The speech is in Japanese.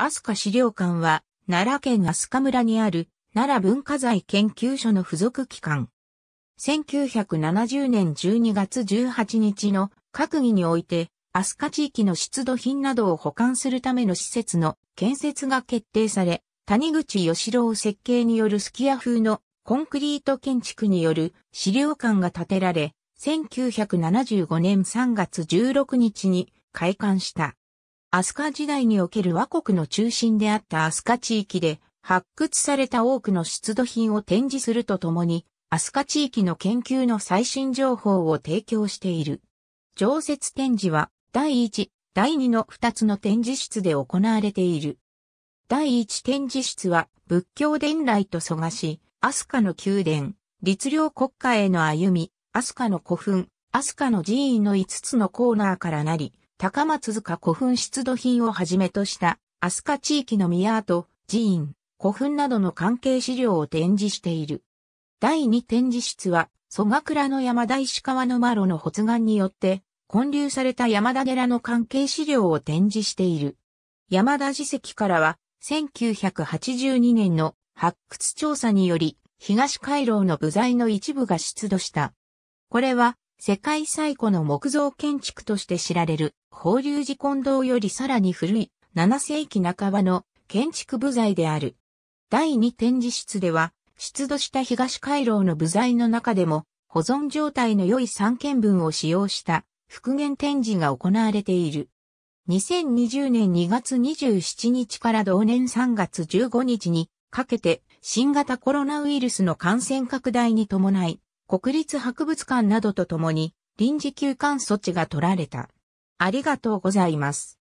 飛鳥資料館は、奈良県飛鳥村にある、奈良文化財研究所の付属機関。1970年12月18日の閣議において、飛鳥地域の出土品などを保管するための施設の建設が決定され、谷口義郎設計によるスキヤ風のコンクリート建築による資料館が建てられ、1975年3月16日に開館した。アスカ時代における和国の中心であったアスカ地域で発掘された多くの出土品を展示するとともに、アスカ地域の研究の最新情報を提供している。常設展示は第1、第2の2つの展示室で行われている。第1展示室は仏教伝来と蘇我し、アスカの宮殿、律令国家への歩み、アスカの古墳、アスカの寺院の5つのコーナーからなり、高松塚古墳出土品をはじめとした、飛鳥地域の宮跡、寺院、古墳などの関係資料を展示している。第二展示室は、蘇我倉の山田石川の麻呂の発願によって、建立された山田寺の関係資料を展示している。山田寺跡からは、1982年の発掘調査により、東回廊の部材の一部が出土した。これは、世界最古の木造建築として知られる、法隆寺金堂よりさらに古い7世紀半ばの建築部材である。第2展示室では、出土した東回廊の部材の中でも、保存状態の良い3件分を使用した復元展示が行われている。2020年2月27日から同年3月15日にかけて新型コロナウイルスの感染拡大に伴い国立博物館などとともに臨時休館措置が取られた。ありがとうございます。